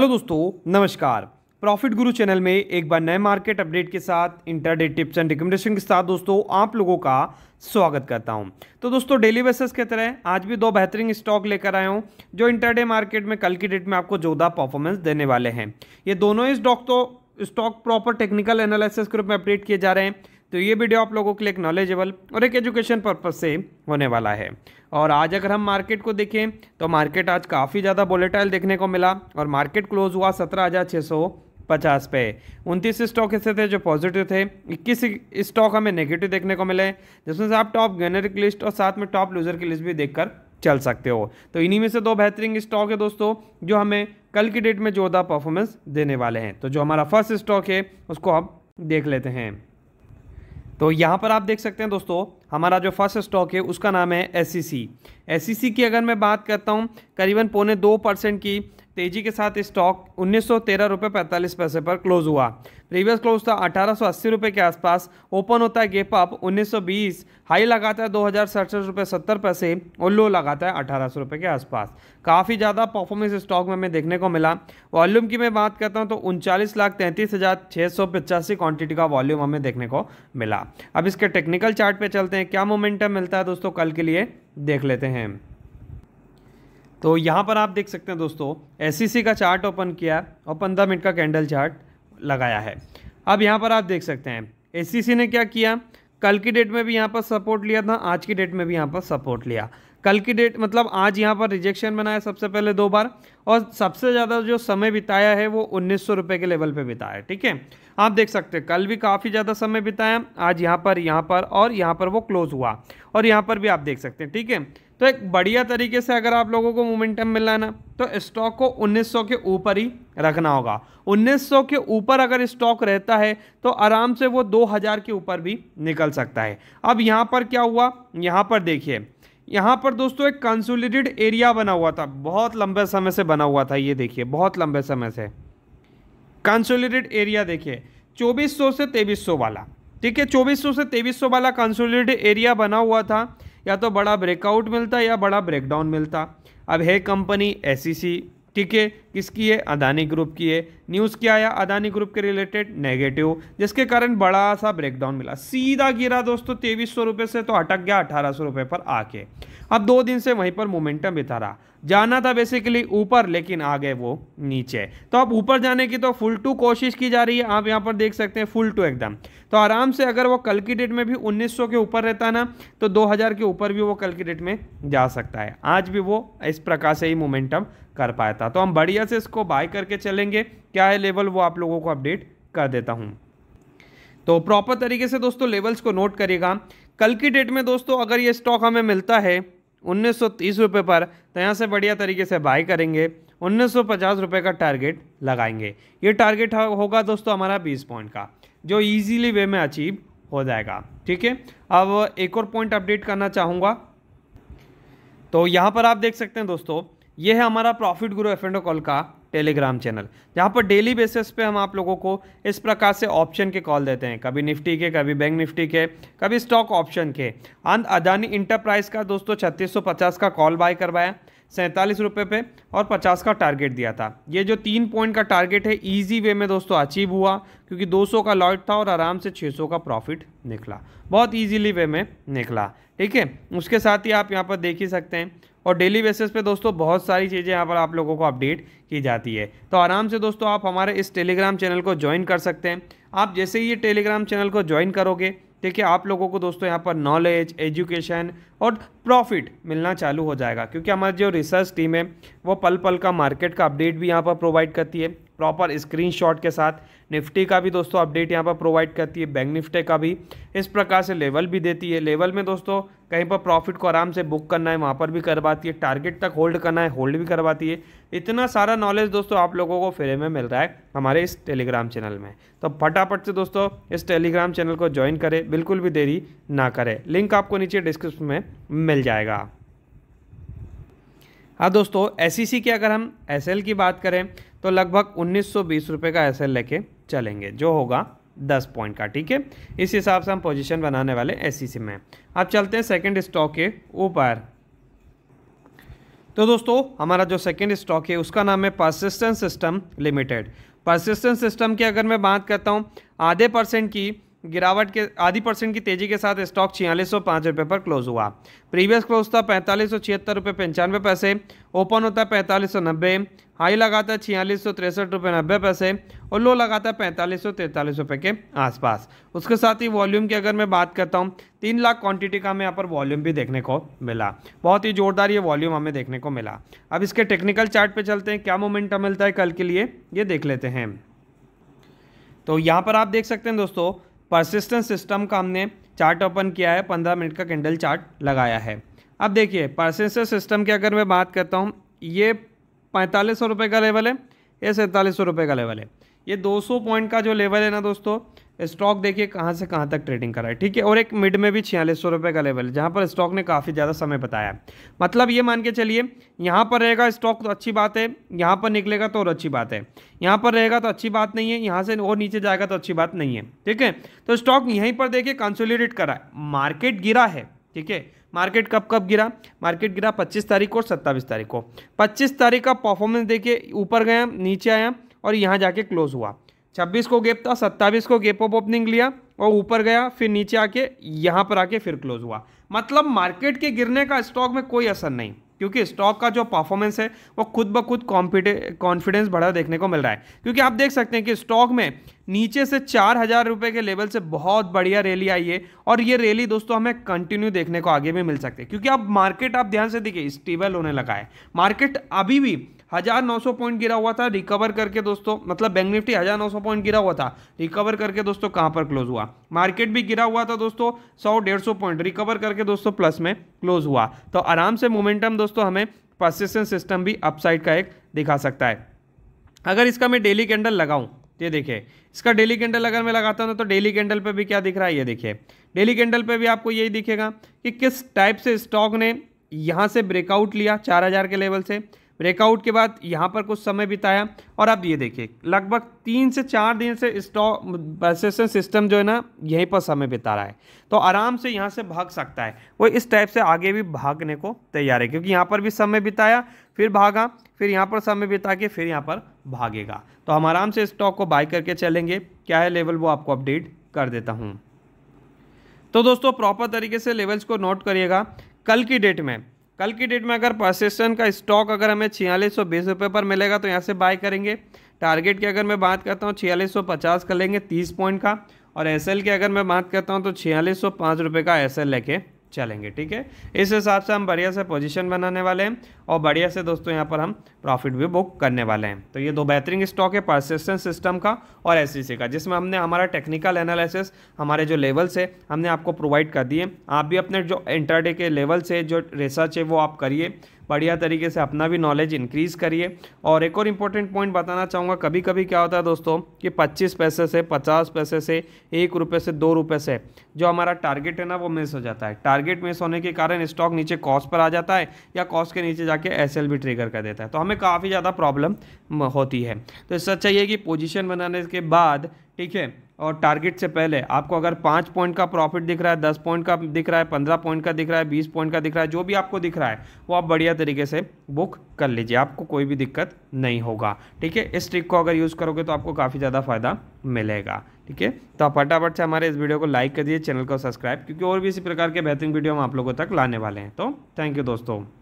hello दोस्तों नमस्कार profit गुरु चैनल में एक बार नए मार्केट अपडेट के साथ इंटरडे टिप्स एंड रिकमेंडेशन के साथ दोस्तों आप लोगों का स्वागत करता हूं तो दोस्तों डेली बेसिस के तरह आज भी दो बेहतरीन स्टॉक लेकर आया हूं जो इंटरडे मार्केट में कल की डेट में आपको जोदा परफॉर्मेंस देने वाले हैं ये दोनों ही स्टॉक तो स्टॉक प्रॉपर टेक्निकल एनालिसिस के रूप में अपडेट किए जा रहे हैं तो ये वीडियो आप लोगों के लिए एक नॉलेजेबल और एक एजुकेशन पर्पज से होने वाला है और आज अगर हम मार्केट को देखें तो मार्केट आज काफ़ी ज़्यादा बोलेटाइल देखने को मिला और मार्केट क्लोज हुआ सत्रह हज़ार छः सौ पचास पे उनतीस स्टॉक ऐसे थे जो पॉजिटिव थे इक्कीस स्टॉक हमें नेगेटिव देखने को मिले जिसमें से आप टॉप गेनर की लिस्ट और साथ में टॉप लूजर की लिस्ट भी देखकर चल सकते हो तो इन्हीं में से दो बेहतरीन स्टॉक है दोस्तों जो हमें कल की डेट में जोरदार परफॉर्मेंस देने वाले हैं तो जो हमारा फर्स्ट स्टॉक है उसको हम देख लेते हैं तो यहाँ पर आप देख सकते हैं दोस्तों हमारा जो फर्स्ट स्टॉक है उसका नाम है एस सी e e की अगर मैं बात करता हूँ करीबन पौने दो परसेंट की तेज़ी के साथ स्टॉक उन्नीस सौ तेरह रुपये पैंतालीस पैसे पर क्लोज़ हुआ प्रीवियस क्लोज था अठारह रुपए के आसपास ओपन होता है गेप अप 1920 हाई लगाता है दो हज़ार रुपये सत्तर पैसे और लो लगाता है अठारह रुपए के आसपास काफ़ी ज़्यादा परफॉर्मेंस स्टॉक में हमें देखने को मिला वॉल्यूम की मैं बात करता हूँ तो उनचालीस लाख तैंतीस हज़ार छः सौ पचासी क्वान्टिटी का वॉल्यूम हमें देखने को मिला अब इसके टेक्निकल चार्ट पे चलते हैं क्या मोमेंटम मिलता है दोस्तों कल के लिए देख लेते हैं तो यहाँ पर आप देख सकते हैं दोस्तों एस e का चार्ट ओपन किया और पंद्रह मिनट का कैंडल चार्ट लगाया है अब यहाँ पर आप देख सकते हैं एस ने क्या किया कल की डेट में भी यहाँ पर सपोर्ट लिया था आज की डेट में भी यहाँ पर सपोर्ट लिया कल की डेट मतलब आज यहाँ पर रिजेक्शन बनाया सबसे पहले दो बार और सबसे ज़्यादा जो समय बिताया है वो उन्नीस सौ के लेवल पे बिताया है ठीक है आप देख सकते हैं कल भी काफ़ी ज़्यादा समय बिताया आज यहाँ पर यहाँ पर और यहाँ पर वो क्लोज हुआ और यहाँ पर भी आप देख सकते हैं ठीक है तो एक बढ़िया तरीके से अगर आप लोगों को मोमेंटम मिलना है ना तो स्टॉक को 1900 के ऊपर ही रखना होगा 1900 के ऊपर अगर स्टॉक रहता है तो आराम से वो 2000 के ऊपर भी निकल सकता है अब यहाँ पर क्या हुआ यहाँ पर देखिए यहाँ पर दोस्तों एक कंसोलिडेटेड एरिया बना हुआ था बहुत लंबे समय से बना हुआ था ये देखिए बहुत लंबे समय से कंसोलिडेटेड एरिया देखिए 2400 से 2300 वाला ठीक है 2400 से 2300 वाला कंसोलिडेटेड एरिया बना हुआ था या तो बड़ा ब्रेकआउट मिलता या बड़ा ब्रेकडाउन मिलता अब है कंपनी एस ठीक है किसकी है अदानी ग्रुप की है न्यूज़ क्या आया अदानी ग्रुप के रिलेटेड नेगेटिव जिसके कारण बड़ा सा ब्रेकडाउन मिला सीधा गिरा दोस्तों तेईस सौ रुपये से तो अटक गया अठारह सौ रुपये पर आके अब दो दिन से वहीं पर मोमेंटम बिता रहा जाना था बेसिकली ऊपर लेकिन आ गए वो नीचे तो अब ऊपर जाने की तो फुल टू कोशिश की जा रही है आप यहाँ पर देख सकते हैं फुल टू एकदम तो आराम से अगर वो कल की डेट में भी 1900 के ऊपर रहता ना तो 2000 के ऊपर भी वो कल की डेट में जा सकता है आज भी वो इस प्रकार से ही मोमेंटम कर पाया था तो हम बढ़िया से इसको बाय करके चलेंगे क्या है लेवल वो आप लोगों को अपडेट कर देता हूँ तो प्रॉपर तरीके से दोस्तों लेवल्स को नोट करिएगा कल की डेट में दोस्तों अगर ये स्टॉक हमें मिलता है उन्नीस रुपए पर तो यहाँ से बढ़िया तरीके से बाय करेंगे उन्नीस रुपये का टारगेट लगाएंगे ये टारगेट होगा दोस्तों हमारा बीस पॉइंट का जो ईजीली वे में अचीव हो जाएगा ठीक है अब एक और पॉइंट अपडेट करना चाहूँगा तो यहाँ पर आप देख सकते हैं दोस्तों ये है हमारा profit Guru F and call का टेलीग्राम चैनल जहाँ पर डेली बेसिस पे हम आप लोगों को इस प्रकार से ऑप्शन के कॉल देते हैं कभी निफ्टी के कभी बैंक निफ्टी के कभी स्टॉक ऑप्शन के अंत अदानी इंटरप्राइज का दोस्तों छत्तीस का कॉल बाय करवाया सैंतालीस रुपये पे और पचास का टारगेट दिया था ये जो तीन पॉइंट का टारगेट है इजी वे में दोस्तों अचीव हुआ क्योंकि 200 का लॉट था और आराम से 600 का प्रॉफिट निकला बहुत इजीली वे में निकला ठीक है उसके साथ ही आप यहाँ पर देख ही सकते हैं और डेली बेसिस पे दोस्तों बहुत सारी चीज़ें यहाँ पर आप लोगों को अपडेट की जाती है तो आराम से दोस्तों आप हमारे इस टेलीग्राम चैनल को ज्वाइन कर सकते हैं आप जैसे ही ये टेलीग्राम चैनल को ज्वाइन करोगे देखिए आप लोगों को दोस्तों यहाँ पर नॉलेज एजुकेशन और प्रॉफिट मिलना चालू हो जाएगा क्योंकि हमारी जो रिसर्च टीम है वो पल पल का मार्केट का अपडेट भी यहाँ पर प्रोवाइड करती है प्रॉपर स्क्रीनशॉट के साथ निफ्टी का भी दोस्तों अपडेट यहाँ पर प्रोवाइड करती है बैंक निफ्टी का भी इस प्रकार से लेवल भी देती है लेवल में दोस्तों कहीं पर प्रॉफिट को आराम से बुक करना है वहाँ पर भी करवाती है टारगेट तक होल्ड करना है होल्ड भी करवाती है इतना सारा नॉलेज दोस्तों आप लोगों को फ्री में मिल रहा है हमारे इस टेलीग्राम चैनल में तो फटाफट से दोस्तों इस टेलीग्राम चैनल को ज्वाइन करें बिल्कुल भी देरी ना करें लिंक आपको नीचे डिस्क्रिप्शन में मिल जाएगा हाँ दोस्तों एस e की अगर हम एस की बात करें तो लगभग उन्नीस सौ का एस लेके चलेंगे जो होगा दस पॉइंट का ठीक है इस हिसाब से हम पोजीशन बनाने वाले एस e में अब चलते हैं सेकंड स्टॉक के ऊपर तो दोस्तों हमारा जो सेकंड स्टॉक है उसका नाम है persistence system limited persistence system की अगर मैं बात करता हूँ आधे परसेंट की गिरावट के आधी परसेंट की तेजी के साथ स्टॉक छियालीस सौ पाँच रुपये पर क्लोज हुआ प्रीवियस क्लोज था पैंतालीस सौ छिहत्तर रुपये पंचानवे पैसे ओपन होता है पैंतालीस सौ नब्बे हाई लगाता है छियालीस सौ तिरसठ रुपये नब्बे पैसे और लो लगाता है पैंतालीस सौ तैंतालीस रुपये के आसपास उसके साथ ही वॉल्यूम की अगर मैं बात करता हूँ तीन लाख क्वांटिटी का हमें यहाँ पर वॉल्यूम भी देखने को मिला बहुत ही जोरदार ये वॉल्यूम हमें देखने को मिला अब इसके टेक्निकल चार्ट पे चलते हैं क्या मोमेंटम मिलता है कल के लिए ये देख लेते हैं तो यहाँ पर आप देख सकते हैं दोस्तों परसिस्टेंस सिस्टम का हमने चार्ट ओपन किया है पंद्रह मिनट का कैंडल चार्ट लगाया है अब देखिए परसिस्टेंस सिस्टम की अगर मैं बात करता हूँ ये पैंतालीस सौ रुपये का लेवल है ये सैंतालीस सौ रुपये का लेवल है ये सौ पॉइंट का जो लेवल है ना दोस्तों स्टॉक देखिए कहाँ से कहाँ तक ट्रेडिंग करा है ठीक है और एक मिड में भी छियालीस सौ रुपये का लेवल है जहाँ पर स्टॉक ने काफ़ी ज़्यादा समय बताया मतलब ये मान के चलिए यहाँ पर रहेगा स्टॉक तो अच्छी बात है यहाँ पर निकलेगा तो और अच्छी बात है यहाँ पर रहेगा तो अच्छी बात नहीं है यहाँ से और नीचे जाएगा तो अच्छी बात नहीं है ठीक है तो स्टॉक यहीं पर देखिए कंसोलिडेट करा है मार्केट गिरा है ठीक है मार्केट कब कब गिरा मार्केट गिरा पच्चीस तारीख को और सत्ताईस तारीख को पच्चीस तारीख का परफॉर्मेंस देखिए ऊपर गया नीचे आया और यहाँ जाके क्लोज हुआ छब्बीस को गेप था सत्ताईस को गेप ऑफ ओपनिंग लिया और ऊपर गया फिर नीचे आके यहाँ पर आके फिर क्लोज हुआ मतलब मार्केट के गिरने का स्टॉक में कोई असर नहीं क्योंकि स्टॉक का जो परफॉर्मेंस है वो खुद ब खुद कॉन्फिडेंस बढ़ा देखने को मिल रहा है क्योंकि आप देख सकते हैं कि स्टॉक में नीचे से चार हज़ार रुपये के लेवल से बहुत बढ़िया रैली आई है और ये रैली दोस्तों हमें कंटिन्यू देखने को आगे भी मिल सकती है क्योंकि अब मार्केट आप ध्यान से देखिए स्टेबल होने लगा है मार्केट अभी भी हज़ार नौ सौ पॉइंट गिरा हुआ था रिकवर करके दोस्तों मतलब बैंक निफ्टी हज़ार नौ सौ पॉइंट गिरा हुआ था रिकवर करके दोस्तों कहाँ पर क्लोज हुआ मार्केट भी गिरा हुआ था दोस्तों सौ डेढ़ सौ पॉइंट रिकवर करके दोस्तों प्लस में क्लोज हुआ तो आराम से मोमेंटम दोस्तों हमें परसिस्टेंट सिस्टम भी अपसाइड का एक दिखा सकता है अगर इसका मैं डेली कैंडल लगाऊं ये देखिए इसका डेली कैंडल अगर मैं लगाता हूँ तो डेली कैंडल पर भी क्या दिख रहा है ये देखिए डेली कैंडल पर भी आपको यही दिखेगा कि किस टाइप से स्टॉक ने यहाँ से ब्रेकआउट लिया हजार के लेवल से ब्रेकआउट के बाद यहाँ पर कुछ समय बिताया और अब ये देखिए लगभग तीन से चार दिन से स्टॉक पैसेशन सिस्टम जो है ना यहीं पर समय बिता रहा है तो आराम से यहाँ से भाग सकता है वो इस टाइप से आगे भी भागने को तैयार है क्योंकि यहाँ पर भी समय बिताया फिर भागा फिर यहाँ पर समय बिता के फिर यहाँ पर भागेगा तो हम आराम से स्टॉक को बाई करके चलेंगे क्या है लेवल वो आपको अपडेट कर देता हूँ तो दोस्तों प्रॉपर तरीके से लेवल्स को नोट करिएगा कल की डेट में कल की डेट में अगर परसिस्टेंट का स्टॉक अगर हमें छियालीस सौ बीस रुपये पर मिलेगा तो यहाँ से बाय करेंगे टारगेट की अगर मैं बात करता हूँ छियालीस सौ पचास कर लेंगे तीस पॉइंट का और एस एल की अगर मैं बात करता हूँ तो छियालीस सौ पाँच रुपये का एस एल लेके चलेंगे ठीक है इस हिसाब से हम बढ़िया से पोजीशन बनाने वाले हैं और बढ़िया से दोस्तों यहाँ पर हम प्रॉफिट भी बुक करने वाले हैं तो ये दो बेहतरीन स्टॉक है परसिस्टेंस सिस्टम का और एस e का जिसमें हमने हमारा टेक्निकल एनालिसिस हमारे जो लेवल्स है हमने आपको प्रोवाइड कर दिए आप भी अपने जो इंटरडे के लेवल्स है जो रिसर्च है वो आप करिए बढ़िया तरीके से अपना भी नॉलेज इंक्रीज़ करिए और एक और इम्पोर्टेंट पॉइंट बताना चाहूँगा कभी कभी क्या होता है दोस्तों कि पच्चीस पैसे से पचास पैसे से एक रुपये से दो रुपये से जो हमारा टारगेट है ना वो मिस हो जाता है टारगेट मिस होने के कारण स्टॉक नीचे कॉस्ट पर आ जाता है या कॉस्ट के नीचे जाके एस ट्रिगर कर देता है तो हमें काफ़ी ज़्यादा प्रॉब्लम होती है तो इससे अच्छा ये कि पोजिशन बनाने के बाद ठीक है और टारगेट से पहले आपको अगर पाँच पॉइंट का प्रॉफिट दिख रहा है दस पॉइंट का दिख रहा है पंद्रह पॉइंट का दिख रहा है बीस पॉइंट का दिख रहा है जो भी आपको दिख रहा है वो आप बढ़िया तरीके से बुक कर लीजिए आपको कोई भी दिक्कत नहीं होगा ठीक है इस ट्रिक को अगर यूज़ करोगे तो आपको काफ़ी ज़्यादा फ़ायदा मिलेगा ठीक है तो आप फटाफट से हमारे इस वीडियो को लाइक कर दीजिए चैनल को सब्सक्राइब क्योंकि और भी इसी प्रकार के बेहतरीन वीडियो हम आप लोगों तक लाने वाले हैं तो थैंक यू दोस्तों